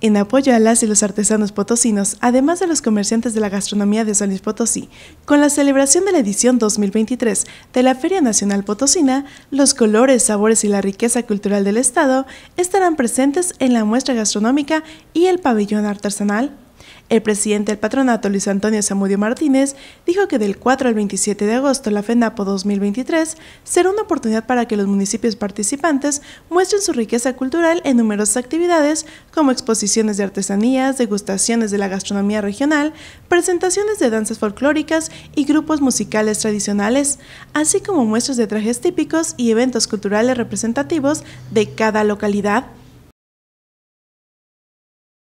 En apoyo a las y los artesanos potosinos, además de los comerciantes de la gastronomía de San Luis Potosí, con la celebración de la edición 2023 de la Feria Nacional Potosina, los colores, sabores y la riqueza cultural del Estado estarán presentes en la muestra gastronómica y el pabellón artesanal el presidente del patronato, Luis Antonio Zamudio Martínez, dijo que del 4 al 27 de agosto la FENAPO 2023 será una oportunidad para que los municipios participantes muestren su riqueza cultural en numerosas actividades como exposiciones de artesanías, degustaciones de la gastronomía regional, presentaciones de danzas folclóricas y grupos musicales tradicionales, así como muestras de trajes típicos y eventos culturales representativos de cada localidad.